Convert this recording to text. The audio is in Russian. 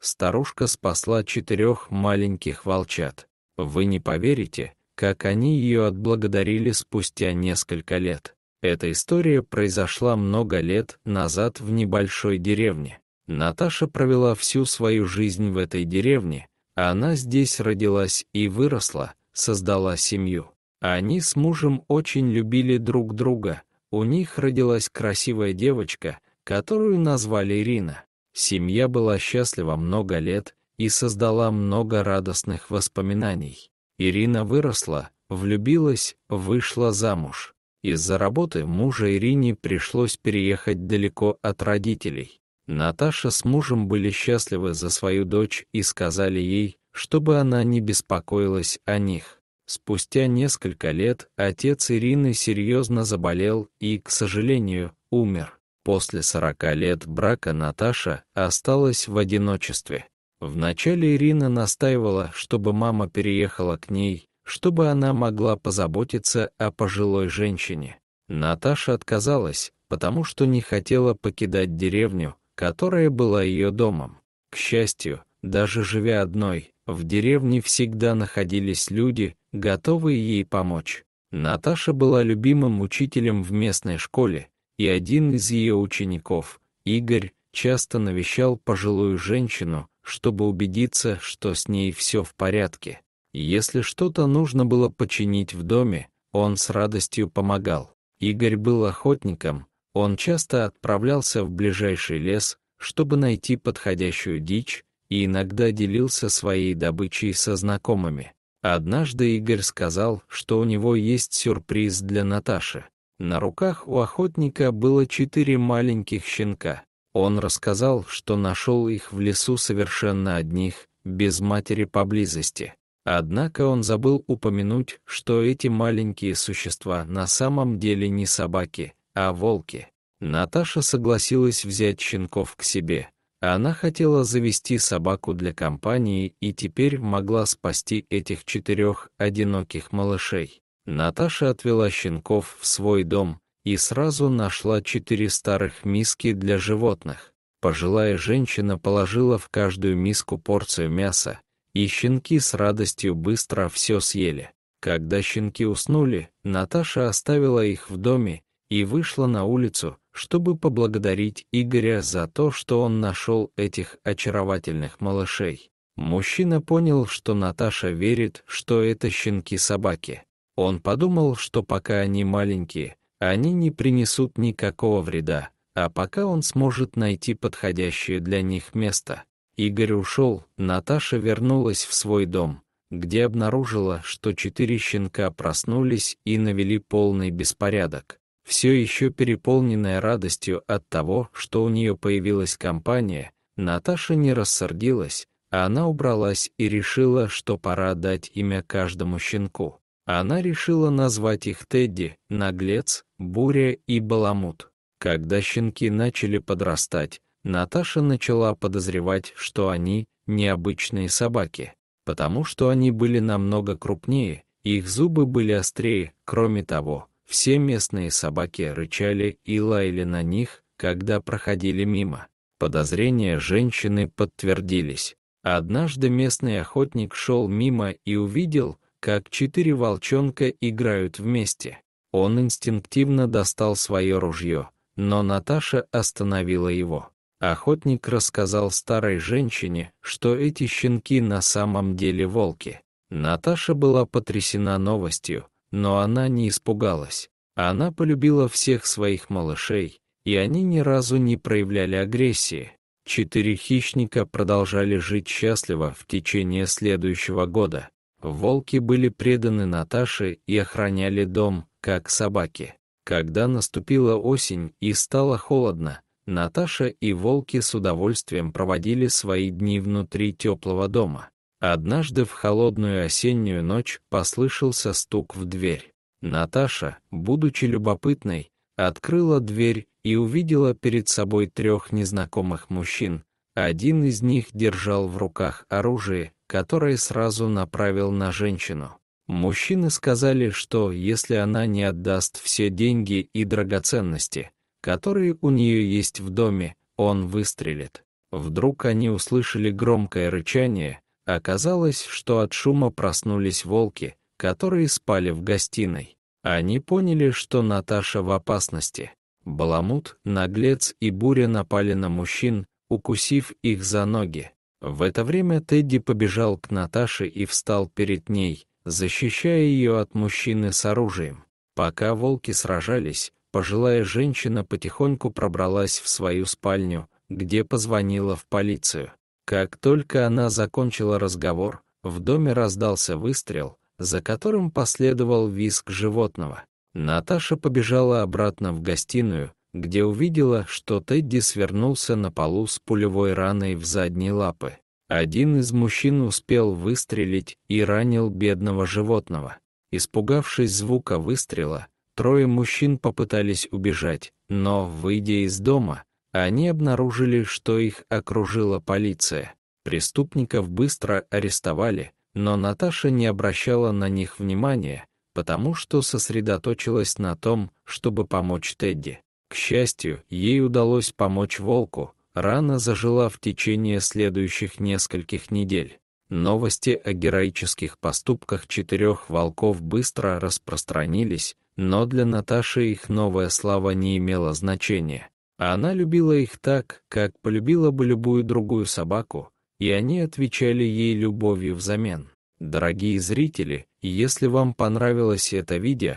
старушка спасла четырех маленьких волчат. Вы не поверите, как они ее отблагодарили спустя несколько лет. Эта история произошла много лет назад в небольшой деревне. Наташа провела всю свою жизнь в этой деревне, а она здесь родилась и выросла, создала семью. Они с мужем очень любили друг друга, у них родилась красивая девочка, которую назвали Ирина. Семья была счастлива много лет и создала много радостных воспоминаний. Ирина выросла, влюбилась, вышла замуж. Из-за работы мужа Ирине пришлось переехать далеко от родителей. Наташа с мужем были счастливы за свою дочь и сказали ей, чтобы она не беспокоилась о них. Спустя несколько лет отец Ирины серьезно заболел и, к сожалению, умер. После сорока лет брака Наташа осталась в одиночестве. Вначале Ирина настаивала, чтобы мама переехала к ней, чтобы она могла позаботиться о пожилой женщине. Наташа отказалась, потому что не хотела покидать деревню, которая была ее домом. К счастью, даже живя одной, в деревне всегда находились люди, готовые ей помочь. Наташа была любимым учителем в местной школе, и один из ее учеников, Игорь, часто навещал пожилую женщину, чтобы убедиться, что с ней все в порядке. Если что-то нужно было починить в доме, он с радостью помогал. Игорь был охотником, он часто отправлялся в ближайший лес, чтобы найти подходящую дичь, и иногда делился своей добычей со знакомыми. Однажды Игорь сказал, что у него есть сюрприз для Наташи. На руках у охотника было четыре маленьких щенка. Он рассказал, что нашел их в лесу совершенно одних, без матери поблизости. Однако он забыл упомянуть, что эти маленькие существа на самом деле не собаки, а волки. Наташа согласилась взять щенков к себе. Она хотела завести собаку для компании и теперь могла спасти этих четырех одиноких малышей. Наташа отвела щенков в свой дом и сразу нашла четыре старых миски для животных. Пожилая женщина положила в каждую миску порцию мяса, и щенки с радостью быстро все съели. Когда щенки уснули, Наташа оставила их в доме и вышла на улицу, чтобы поблагодарить Игоря за то, что он нашел этих очаровательных малышей. Мужчина понял, что Наташа верит, что это щенки-собаки. Он подумал, что пока они маленькие, они не принесут никакого вреда, а пока он сможет найти подходящее для них место. Игорь ушел, Наташа вернулась в свой дом, где обнаружила, что четыре щенка проснулись и навели полный беспорядок. Все еще переполненная радостью от того, что у нее появилась компания, Наташа не рассердилась, а она убралась и решила, что пора дать имя каждому щенку. Она решила назвать их Тедди, Наглец, Буря и Баламут. Когда щенки начали подрастать, Наташа начала подозревать, что они необычные собаки, потому что они были намного крупнее, их зубы были острее, кроме того, все местные собаки рычали и лаяли на них, когда проходили мимо. Подозрения женщины подтвердились. Однажды местный охотник шел мимо и увидел, как четыре волчонка играют вместе. Он инстинктивно достал свое ружье, но Наташа остановила его. Охотник рассказал старой женщине, что эти щенки на самом деле волки. Наташа была потрясена новостью, но она не испугалась. Она полюбила всех своих малышей, и они ни разу не проявляли агрессии. Четыре хищника продолжали жить счастливо в течение следующего года. Волки были преданы Наташе и охраняли дом, как собаки. Когда наступила осень и стало холодно, Наташа и волки с удовольствием проводили свои дни внутри теплого дома. Однажды в холодную осеннюю ночь послышался стук в дверь. Наташа, будучи любопытной, открыла дверь и увидела перед собой трех незнакомых мужчин. Один из них держал в руках оружие, который сразу направил на женщину. Мужчины сказали, что если она не отдаст все деньги и драгоценности, которые у нее есть в доме, он выстрелит. Вдруг они услышали громкое рычание, оказалось, что от шума проснулись волки, которые спали в гостиной. Они поняли, что Наташа в опасности. Баламут, Наглец и Буря напали на мужчин, укусив их за ноги. В это время Тедди побежал к Наташе и встал перед ней, защищая ее от мужчины с оружием. Пока волки сражались, пожилая женщина потихоньку пробралась в свою спальню, где позвонила в полицию. Как только она закончила разговор, в доме раздался выстрел, за которым последовал визг животного. Наташа побежала обратно в гостиную, где увидела, что Тедди свернулся на полу с пулевой раной в задние лапы. Один из мужчин успел выстрелить и ранил бедного животного. Испугавшись звука выстрела, трое мужчин попытались убежать, но, выйдя из дома, они обнаружили, что их окружила полиция. Преступников быстро арестовали, но Наташа не обращала на них внимания, потому что сосредоточилась на том, чтобы помочь Тедди. К счастью, ей удалось помочь волку, рана зажила в течение следующих нескольких недель. Новости о героических поступках четырех волков быстро распространились, но для Наташи их новая слава не имела значения. Она любила их так, как полюбила бы любую другую собаку, и они отвечали ей любовью взамен. Дорогие зрители, если вам понравилось это видео,